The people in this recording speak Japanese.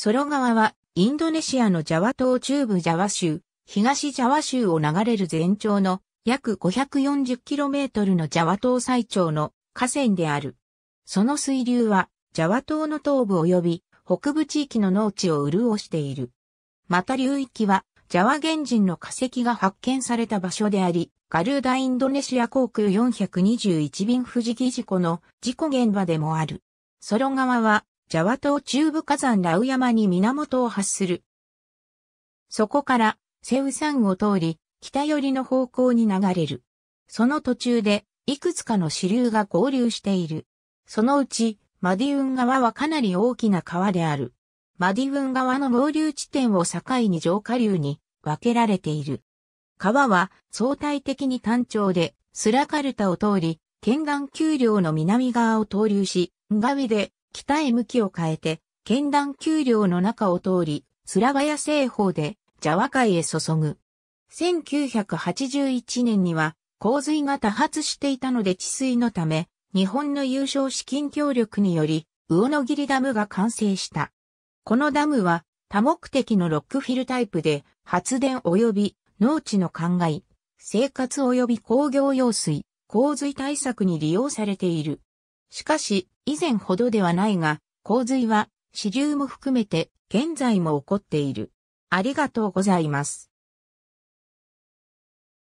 ソロ川は、インドネシアのジャワ島中部ジャワ州、東ジャワ州を流れる全長の約 540km のジャワ島最長の河川である。その水流は、ジャワ島の東部及び北部地域の農地を潤している。また流域は、ジャワ原人の化石が発見された場所であり、ガルーダインドネシア航空421便富士木事故の事故現場でもある。ソロ川はジャワ島中部火山ラウ山に源を発する。そこから、セウ山を通り、北寄りの方向に流れる。その途中で、いくつかの支流が合流している。そのうち、マディウン川はかなり大きな川である。マディウン川の合流地点を境に上下流に分けられている。川は相対的に単調で、スラカルタを通り、県岸丘陵の南側を通流し、ンガウィで北へ向きを変えて、剣断丘陵の中を通り、スラバヤ西方で、ジャワ海へ注ぐ。1981年には、洪水が多発していたので治水のため、日本の優勝資金協力により、魚の切ダムが完成した。このダムは、多目的のロックフィルタイプで、発電及び農地の灌漑、生活及び工業用水、洪水対策に利用されている。しかし、以前ほどではないが、洪水は、支流も含めて、現在も起こっている。ありがとうございます。